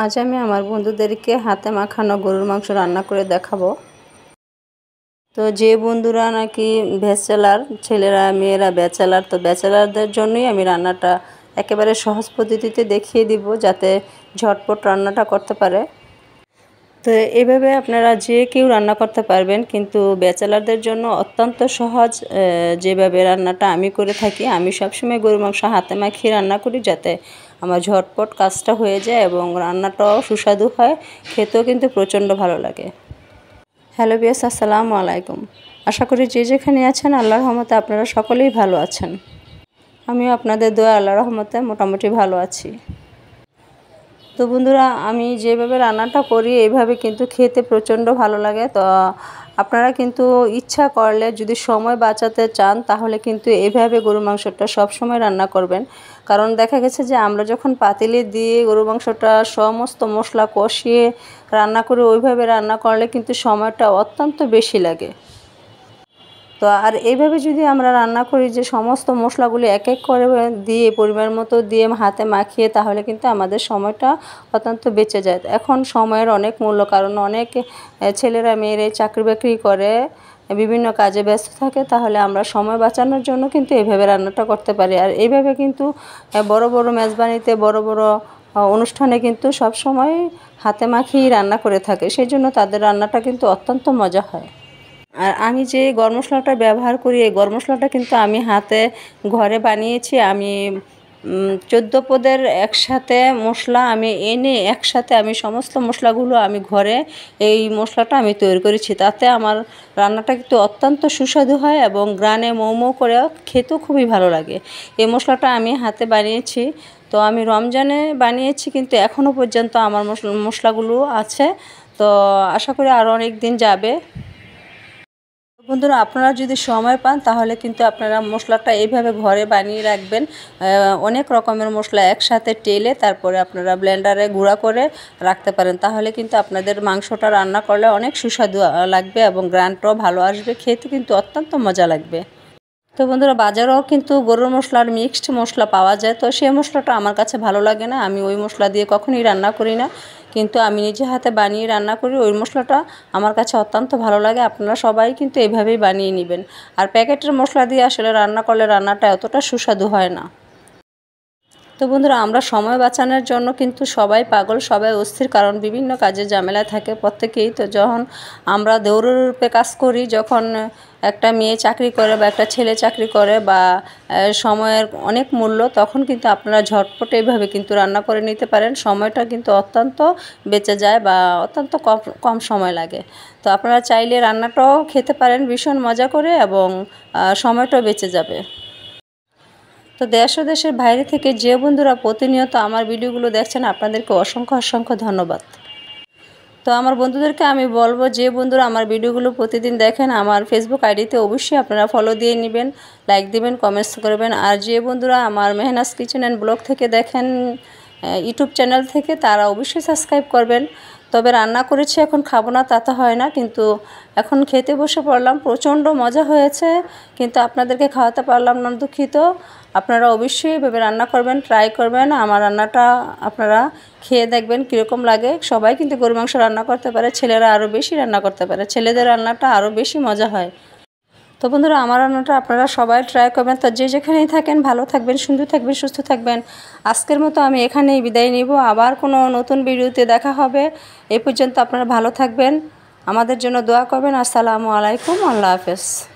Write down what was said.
আজ আমি আমার বন্ধুদেরকে হাতে মাখানো গরুর মাংস রান্না করে দেখাবো তো যে বন্ধুরা নাকি ব্যাচেলার ছেলেরা মেয়েরা ব্যাচেলার তো ব্যাচেলারদের জন্যই আমি রান্নাটা একেবারে সহজ পদ্ধতিতে দেখিয়ে দিব যাতে ঝটপট রান্নাটা করতে পারে তো এভাবে আপনারা যে কেউ রান্না করতে পারবেন কিন্তু ব্যাচেলারদের জন্য অত্যন্ত সহজ যেভাবে রান্নাটা আমি করে থাকি আমি সবসময় গরু মাংস হাতে মাখিয়ে রান্না করি যাতে আমার ঝটপট কাজটা হয়ে যায় এবং রান্নাটাও সুস্বাদু হয় খেতেও কিন্তু প্রচণ্ড ভালো লাগে হ্যালো বিয়াস আসসালামু আলাইকুম আশা করি যে যেখানে আছেন আল্লাহ রহমতে আপনারা সকলেই ভালো আছেন আমিও আপনাদের দোয়া আল্লাহ রহমতে মোটামুটি ভালো আছি তো বন্ধুরা আমি যেভাবে রান্নাটা করি এইভাবে কিন্তু খেতে প্রচণ্ড ভালো লাগে তো আপনারা কিন্তু ইচ্ছা করলে যদি সময় বাঁচাতে চান তাহলে কিন্তু এভাবে গরু মাংসটা সব সময় রান্না করবেন কারণ দেখা গেছে যে আমরা যখন পাতিলে দিয়ে গরু মাংসটা সমস্ত মশলা কষিয়ে রান্না করে ওইভাবে রান্না করলে কিন্তু সময়টা অত্যন্ত বেশি লাগে তো আর এইভাবে যদি আমরা রান্না করি যে সমস্ত মশলাগুলি এক এক করে দিয়ে পরিমাণ মতো দিয়ে হাতে মাখিয়ে তাহলে কিন্তু আমাদের সময়টা অত্যন্ত বেঁচে যায় এখন সময়ের অনেক মূল্য কারণ অনেক ছেলেরা মেয়েরা চাকরি বাকরি করে বিভিন্ন কাজে ব্যস্ত থাকে তাহলে আমরা সময় বাঁচানোর জন্য কিন্তু এইভাবে রান্নাটা করতে পারি আর এইভাবে কিন্তু বড় বড় মেজবানিতে বড় বড় অনুষ্ঠানে কিন্তু সব সময় হাতে মাখিয়ে রান্না করে থাকে সেই জন্য তাদের রান্নাটা কিন্তু অত্যন্ত মজা হয় আর আমি যে গরম মশলাটা ব্যবহার করি এই গরম মশলাটা কিন্তু আমি হাতে ঘরে বানিয়েছি আমি চোদ্দো পদের একসাথে মশলা আমি এনে একসাথে আমি সমস্ত মশলাগুলো আমি ঘরে এই মশলাটা আমি তৈরি করেছি তাতে আমার রান্নাটা কিন্তু অত্যন্ত সুস্বাদু হয় এবং গ্রানে মৌমো করে খেতেও খুবই ভালো লাগে এই মশলাটা আমি হাতে বানিয়েছি তো আমি রমজানে বানিয়েছি কিন্তু এখনও পর্যন্ত আমার মশলাগুলো আছে তো আশা করি আরও অনেক দিন যাবে বন্ধুরা আপনারা যদি সময় পান তাহলে কিন্তু আপনারা মশলাটা এইভাবে ঘরে বানিয়ে রাখবেন অনেক রকমের মশলা একসাথে টেলে তারপরে আপনারা ব্লেন্ডারে গুঁড়া করে রাখতে পারেন তাহলে কিন্তু আপনাদের মাংসটা রান্না করলে অনেক সুস্বাদু লাগবে এবং গ্রানটাও ভালো আসবে খেতে কিন্তু অত্যন্ত মজা লাগবে তো বন্ধুরা বাজারেও কিন্তু গরুর মশলার মিক্সড মশলা পাওয়া যায় তো সেই মশলাটা আমার কাছে ভালো লাগে না আমি ওই মশলা দিয়ে কখনোই রান্না করি না কিন্তু আমি নিজে হাতে বানিয়ে রান্না করি ওই মশলাটা আমার কাছে অত্যন্ত ভালো লাগে আপনারা সবাই কিন্তু এভাবেই বানিয়ে নেবেন আর প্যাকেটের মশলা দিয়ে আসলে রান্না করলে রান্নাটা এতটা সুস্বাদু হয় না তো বন্ধুরা আমরা সময় বাঁচানোর জন্য কিন্তু সবাই পাগল সবাই অস্থির কারণ বিভিন্ন কাজে ঝামেলা থাকে প্রত্যেকেই তো যখন আমরা দৌড়রূপে কাজ করি যখন একটা মেয়ে চাকরি করে বা একটা ছেলে চাকরি করে বা সময়ের অনেক মূল্য তখন কিন্তু আপনারা ঝটপট এইভাবে কিন্তু রান্না করে নিতে পারেন সময়টা কিন্তু অত্যন্ত বেঁচে যায় বা অত্যন্ত কম কম সময় লাগে তো আপনারা চাইলে রান্নাটাও খেতে পারেন ভীষণ মজা করে এবং সময়টাও বেঁচে যাবে তো দেশ ও দেশের বাইরে থেকে যে বন্ধুরা প্রতিনিয়ত আমার ভিডিওগুলো দেখছেন আপনাদেরকে অসংখ্য অসংখ্য ধন্যবাদ তো আমার বন্ধুদেরকে আমি বলবো যে বন্ধুরা আমার ভিডিওগুলো প্রতিদিন দেখেন আমার ফেসবুক আইডিতে অবশ্যই আপনারা ফলো দিয়ে নেবেন লাইক দিবেন কমেন্টস করবেন আর যে বন্ধুরা আমার মেহনাজ কিচেন অ্যান্ড ব্লগ থেকে দেখেন ইউটিউব চ্যানেল থেকে তারা অবশ্যই সাবস্ক্রাইব করবেন তবে রান্না করেছি এখন খাবো না তা তো হয় না কিন্তু এখন খেতে বসে পড়লাম প্রচণ্ড মজা হয়েছে কিন্তু আপনাদেরকে খাওয়াতে পারলাম না দুঃখিত আপনারা অবশ্যই এভাবে রান্না করবেন ট্রাই করবেন আমার রান্নাটা আপনারা খেয়ে দেখবেন কীরকম লাগে সবাই কিন্তু গরু মাংস রান্না করতে পারে ছেলেরা আরও বেশি রান্না করতে পারে ছেলেদের রান্নাটা আরও বেশি মজা হয় তো বন্ধুরা আমার রান্নাটা আপনারা সবাই ট্রাই করবেন তো যে যেখানেই থাকেন ভালো থাকবেন সুন্দর থাকবেন সুস্থ থাকবেন আজকের মতো আমি এখানেই বিদায় নিব আবার কোনো নতুন ভিডিওতে দেখা হবে এ পর্যন্ত আপনারা ভালো থাকবেন আমাদের জন্য দোয়া করবেন আসসালামু আলাইকুম আল্লাহ হাফেজ